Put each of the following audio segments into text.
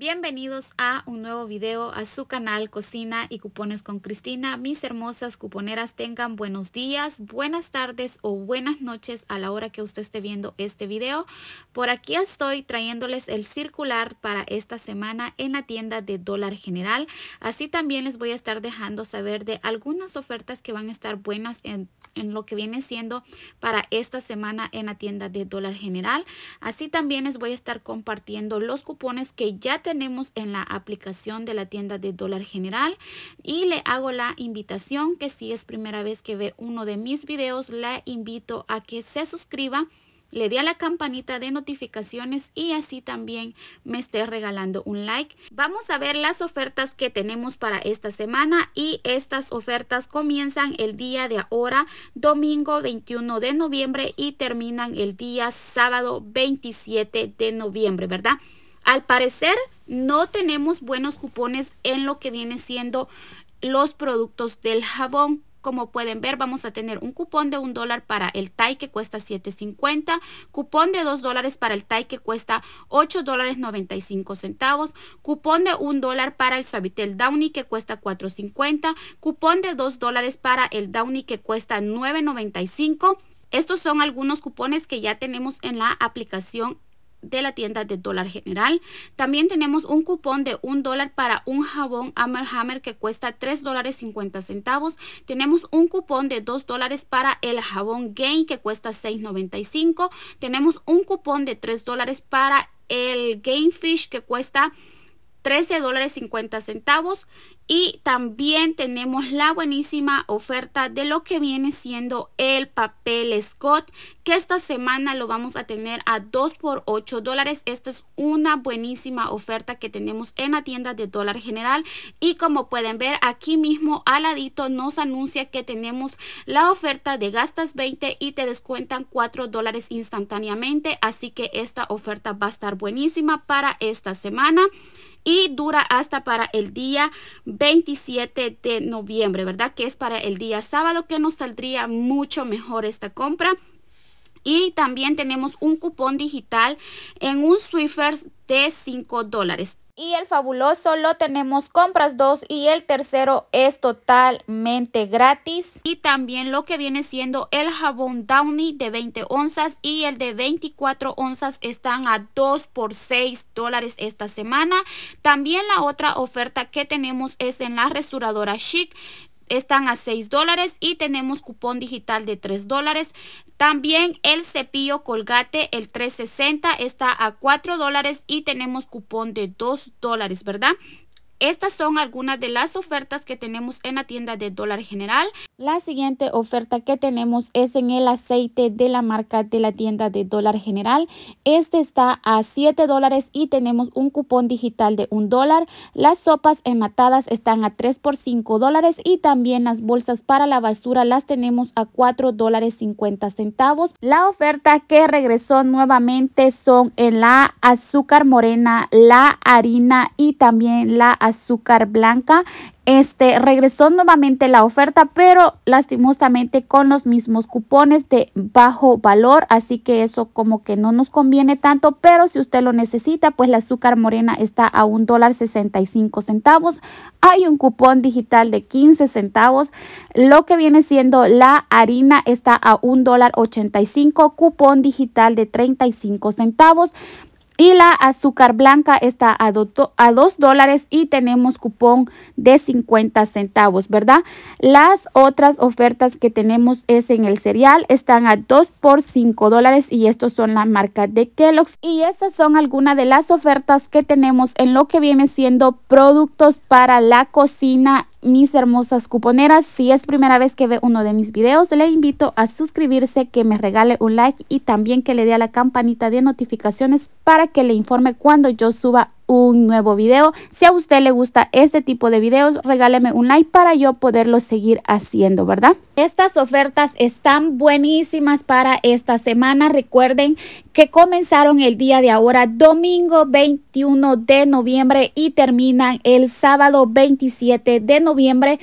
Bienvenidos a un nuevo video a su canal Cocina y Cupones con Cristina. Mis hermosas cuponeras tengan buenos días, buenas tardes o buenas noches a la hora que usted esté viendo este video. Por aquí estoy trayéndoles el circular para esta semana en la tienda de Dólar General. Así también les voy a estar dejando saber de algunas ofertas que van a estar buenas en, en lo que viene siendo para esta semana en la tienda de Dólar General. Así también les voy a estar compartiendo los cupones que ya te tenemos en la aplicación de la tienda de Dólar General y le hago la invitación que si es primera vez que ve uno de mis videos, la invito a que se suscriba le dé a la campanita de notificaciones y así también me esté regalando un like. Vamos a ver las ofertas que tenemos para esta semana y estas ofertas comienzan el día de ahora, domingo 21 de noviembre y terminan el día sábado 27 de noviembre, ¿verdad? Al parecer, no tenemos buenos cupones en lo que viene siendo los productos del jabón. Como pueden ver, vamos a tener un cupón de un dólar para el TAI que cuesta $7.50, cupón de dos dólares para el TAI que cuesta $8.95, cupón de un dólar para el Suavitel Downy que cuesta $4.50, cupón de dos dólares para el Downy que cuesta $9.95. Estos son algunos cupones que ya tenemos en la aplicación de la tienda de dólar general. También tenemos un cupón de un dólar para un jabón Hammer que cuesta $3.50 dólares centavos. Tenemos un cupón de 2 dólares para el jabón Gain que cuesta $6.95. Tenemos un cupón de 3 dólares para el Game Fish que cuesta 13 dólares 50 centavos y también tenemos la buenísima oferta de lo que viene siendo el papel Scott que esta semana lo vamos a tener a 2 por 8 dólares esta es una buenísima oferta que tenemos en la tienda de dólar general y como pueden ver aquí mismo al ladito nos anuncia que tenemos la oferta de gastas 20 y te descuentan 4 dólares instantáneamente así que esta oferta va a estar buenísima para esta semana y dura hasta para el día 27 de noviembre, ¿verdad? Que es para el día sábado que nos saldría mucho mejor esta compra. Y también tenemos un cupón digital en un Swiffer de 5 dólares. Y el fabuloso lo tenemos compras 2 y el tercero es totalmente gratis. Y también lo que viene siendo el jabón Downy de 20 onzas y el de 24 onzas están a 2 por 6 dólares esta semana. También la otra oferta que tenemos es en la resuradora Chic están a 6 dólares y tenemos cupón digital de 3 dólares. También el cepillo colgate, el 360, está a 4 dólares y tenemos cupón de 2 dólares, ¿verdad? Estas son algunas de las ofertas que tenemos en la tienda de Dólar General. La siguiente oferta que tenemos es en el aceite de la marca de la tienda de Dólar General. Este está a 7 dólares y tenemos un cupón digital de 1 dólar. Las sopas matadas están a 3 por 5 dólares y también las bolsas para la basura las tenemos a 4 dólares 50 centavos. La oferta que regresó nuevamente son en la azúcar morena, la harina y también la azúcar azúcar blanca. Este regresó nuevamente la oferta, pero lastimosamente con los mismos cupones de bajo valor, así que eso como que no nos conviene tanto, pero si usted lo necesita, pues la azúcar morena está a un dólar 65 centavos. Hay un cupón digital de 15 centavos, lo que viene siendo la harina está a un dólar 85, cupón digital de 35 centavos. Y la azúcar blanca está a, 2 dólares y tenemos cupón de 50 centavos, ¿verdad? Las otras ofertas que tenemos es en el cereal, están a 2 por 5 dólares y estos son las marcas de Kellogg's. Y esas son algunas de las ofertas que tenemos en lo que viene siendo productos para la cocina mis hermosas cuponeras. Si es primera vez que ve uno de mis videos, le invito a suscribirse, que me regale un like y también que le dé a la campanita de notificaciones para que le informe cuando yo suba un nuevo video. Si a usted le gusta este tipo de videos, regáleme un like para yo poderlo seguir haciendo, ¿verdad? Estas ofertas están buenísimas para esta semana. Recuerden que comenzaron el día de ahora, domingo 21 de noviembre y terminan el sábado 27 de noviembre.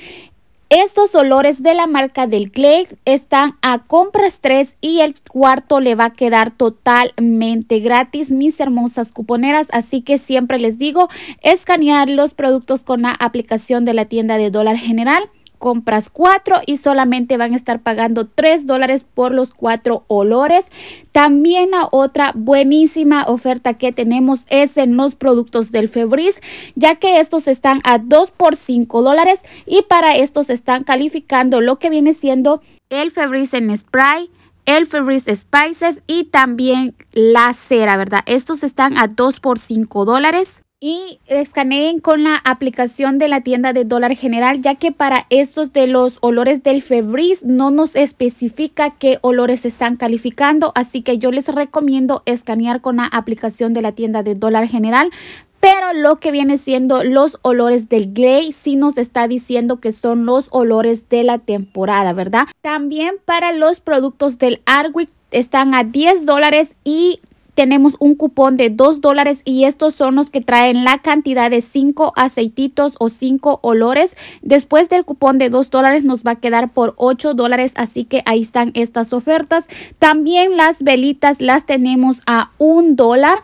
Estos olores de la marca del Clay están a compras 3 y el cuarto le va a quedar totalmente gratis, mis hermosas cuponeras. Así que siempre les digo, escanear los productos con la aplicación de la tienda de dólar general compras cuatro y solamente van a estar pagando tres dólares por los cuatro olores. También a otra buenísima oferta que tenemos es en los productos del Febris, ya que estos están a dos por 5 dólares y para estos están calificando lo que viene siendo el Febris en spray, el Febris Spices y también la cera, ¿verdad? Estos están a dos por 5 dólares y escaneen con la aplicación de la tienda de dólar general ya que para estos de los olores del Febris no nos especifica qué olores están calificando así que yo les recomiendo escanear con la aplicación de la tienda de dólar general pero lo que viene siendo los olores del Glay sí nos está diciendo que son los olores de la temporada, ¿verdad? También para los productos del Arwick están a 10 dólares y tenemos un cupón de 2 dólares y estos son los que traen la cantidad de 5 aceititos o 5 olores. Después del cupón de 2 dólares nos va a quedar por 8 dólares, así que ahí están estas ofertas. También las velitas las tenemos a 1 dólar.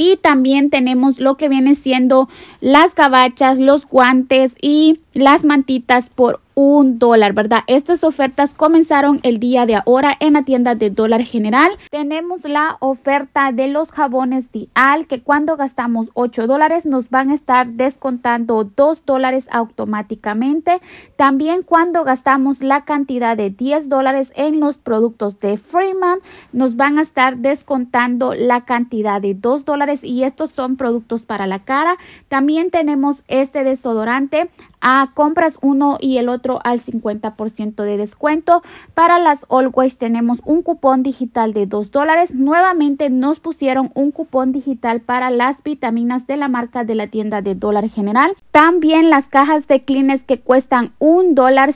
Y también tenemos lo que viene siendo las cabachas, los guantes y las mantitas por un dólar, ¿verdad? Estas ofertas comenzaron el día de ahora en la tienda de dólar general. Tenemos la oferta de los jabones Dial que cuando gastamos 8 dólares nos van a estar descontando 2 dólares automáticamente. También cuando gastamos la cantidad de 10 dólares en los productos de Freeman nos van a estar descontando la cantidad de 2 dólares y estos son productos para la cara. También tenemos este desodorante a compras uno y el otro al 50% de descuento. Para las Always tenemos un cupón digital de 2 dólares. Nuevamente nos pusieron un cupón digital para las vitaminas de la marca de la tienda de dólar general. También las cajas de clines que cuestan $1.50, dólar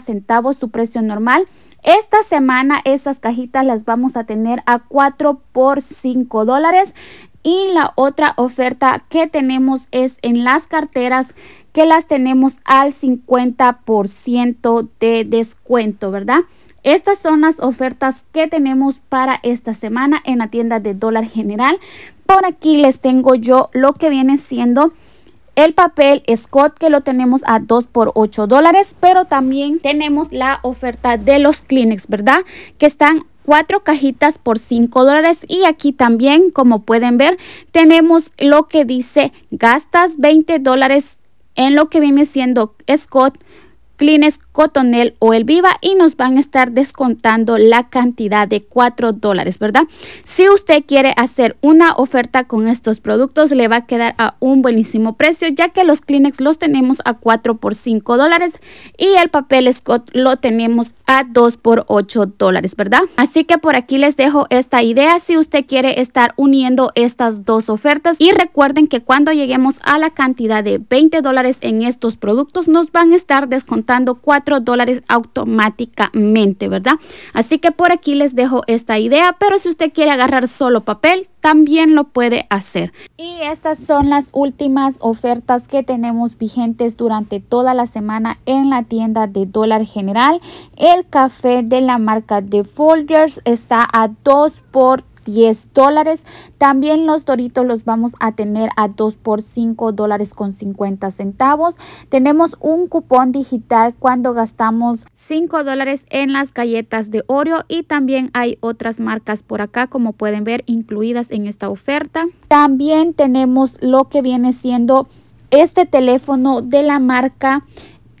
centavos su precio normal. Esta semana estas cajitas las vamos a tener a 4 por 5 dólares. Y la otra oferta que tenemos es en las carteras que las tenemos al 50% de descuento, ¿verdad? Estas son las ofertas que tenemos para esta semana en la tienda de dólar general. Por aquí les tengo yo lo que viene siendo el papel Scott que lo tenemos a 2 por 8 dólares, pero también tenemos la oferta de los Kleenex, ¿verdad? Que están cuatro cajitas por 5 dólares y aquí también como pueden ver tenemos lo que dice gastas 20 dólares en lo que viene siendo Scott Clines, Cotonel o El Viva y nos van a estar descontando la cantidad de 4 dólares, ¿verdad? Si usted quiere hacer una oferta con estos productos, le va a quedar a un buenísimo precio, ya que los Kleenex los tenemos a 4 por 5 dólares y el papel Scott lo tenemos a 2 por 8 dólares, ¿verdad? Así que por aquí les dejo esta idea si usted quiere estar uniendo estas dos ofertas y recuerden que cuando lleguemos a la cantidad de 20 dólares en estos productos, nos van a estar descontando cuatro 4 dólares automáticamente, ¿verdad? Así que por aquí les dejo esta idea, pero si usted quiere agarrar solo papel, también lo puede hacer. Y estas son las últimas ofertas que tenemos vigentes durante toda la semana en la tienda de dólar general. El café de la marca de folders está a 2 por 10 dólares. También los doritos los vamos a tener a 2 por 5 dólares con 50 centavos. Tenemos un cupón digital cuando gastamos 5 dólares en las galletas de Oreo y también hay otras marcas por acá como pueden ver incluidas en esta oferta. También tenemos lo que viene siendo este teléfono de la marca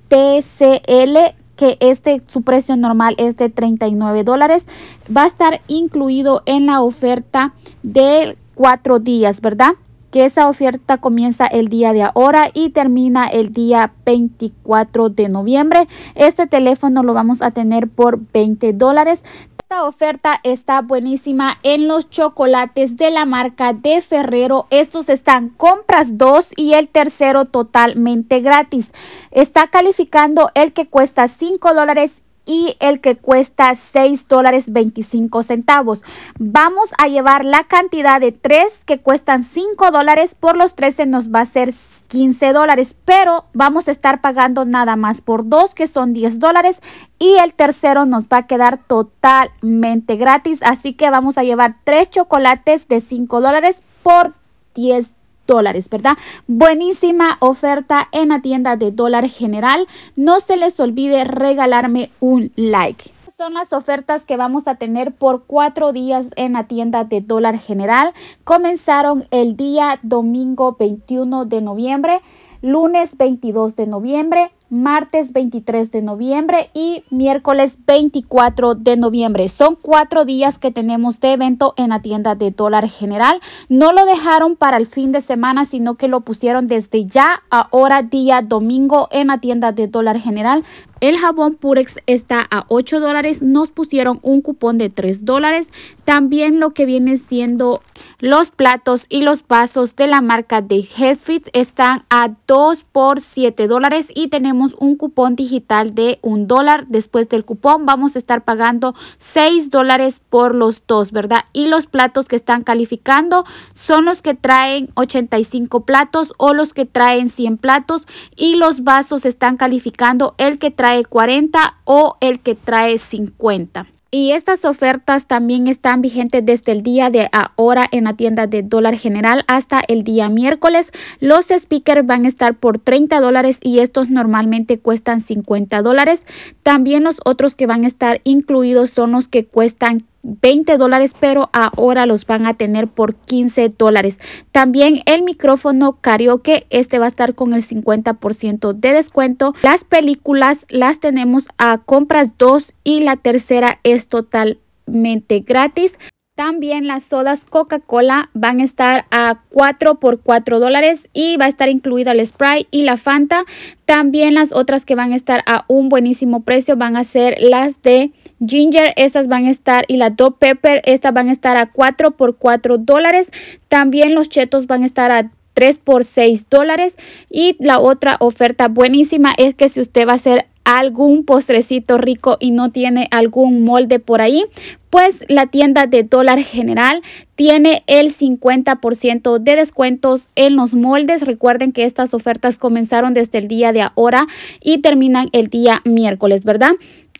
TCL que este su precio normal es de 39 dólares va a estar incluido en la oferta de cuatro días verdad que esa oferta comienza el día de ahora y termina el día 24 de noviembre. Este teléfono lo vamos a tener por 20 dólares. Esta oferta está buenísima en los chocolates de la marca de Ferrero. Estos están compras 2 y el tercero totalmente gratis. Está calificando el que cuesta 5 dólares y el que cuesta 6 dólares 25 centavos. Vamos a llevar la cantidad de 3 que cuestan 5 dólares por los 13 nos va a ser 15 dólares, pero vamos a estar pagando nada más por dos que son 10 dólares y el tercero nos va a quedar totalmente gratis. Así que vamos a llevar tres chocolates de 5 dólares por 10 dólares, ¿verdad? Buenísima oferta en la tienda de dólar general. No se les olvide regalarme un like son las ofertas que vamos a tener por cuatro días en la tienda de dólar general. Comenzaron el día domingo 21 de noviembre, lunes 22 de noviembre, martes 23 de noviembre y miércoles 24 de noviembre. Son cuatro días que tenemos de evento en la tienda de dólar general. No lo dejaron para el fin de semana, sino que lo pusieron desde ya ahora día domingo en la tienda de dólar general. El jabón Purex está a 8 dólares. Nos pusieron un cupón de 3 dólares. También lo que viene siendo los platos y los vasos de la marca de Headfit están a 2 por 7 dólares y tenemos un cupón digital de 1 dólar. Después del cupón vamos a estar pagando 6 dólares por los dos, ¿verdad? Y los platos que están calificando son los que traen 85 platos o los que traen 100 platos y los vasos están calificando el que trae 40 o el que trae 50. Y estas ofertas también están vigentes desde el día de ahora en la tienda de dólar general hasta el día miércoles. Los speakers van a estar por 30 dólares y estos normalmente cuestan 50 dólares. También los otros que van a estar incluidos son los que cuestan 20 dólares, pero ahora los van a tener por 15 dólares. También el micrófono karaoke, este va a estar con el 50% de descuento. Las películas las tenemos a compras 2 y la tercera es totalmente gratis también las sodas Coca-Cola van a estar a 4 por 4 dólares y va a estar incluida el spray y la Fanta. También las otras que van a estar a un buenísimo precio van a ser las de Ginger. Estas van a estar y la Top Pepper. Estas van a estar a 4 por 4 dólares. También los chetos van a estar a 3 por 6 dólares. Y la otra oferta buenísima es que si usted va a hacer algún postrecito rico y no tiene algún molde por ahí, pues la tienda de dólar general tiene el 50% de descuentos en los moldes. Recuerden que estas ofertas comenzaron desde el día de ahora y terminan el día miércoles, ¿verdad?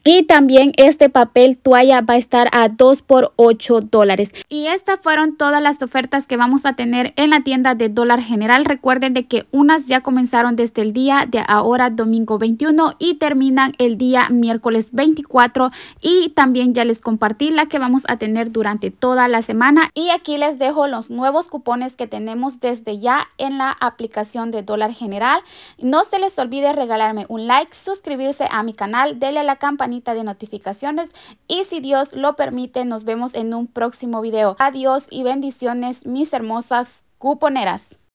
Y también este papel toalla va a estar a 2 por 8 dólares. Y estas fueron todas las ofertas que vamos a tener en la tienda de dólar general. Recuerden de que unas ya comenzaron desde el día de ahora domingo 21 y terminan el día miércoles 24 y también ya les compartí la que vamos a tener durante toda la semana y aquí les dejo los nuevos cupones que tenemos desde ya en la aplicación de dólar general. No se les olvide regalarme un like, suscribirse a mi canal, denle a la campanita de notificaciones y si Dios lo permite nos vemos en un próximo video. Adiós y bendiciones mis hermosas cuponeras.